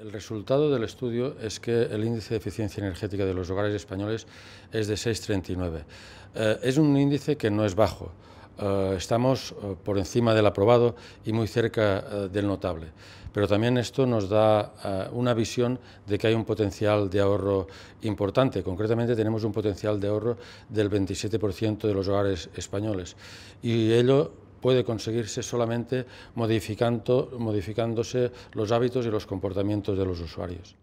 El resultado del estudio es que el índice de eficiencia energética de los hogares españoles es de 6,39. Eh, es un índice que no es bajo. Eh, estamos eh, por encima del aprobado y muy cerca del notable. Pero también esto nos da una visión de que hay un potencial de ahorro importante. Concretamente tenemos un potencial de ahorro del 27% de los hogares españoles. Y ello puede conseguirse solamente modificándose los hábitos y los comportamientos de los usuarios.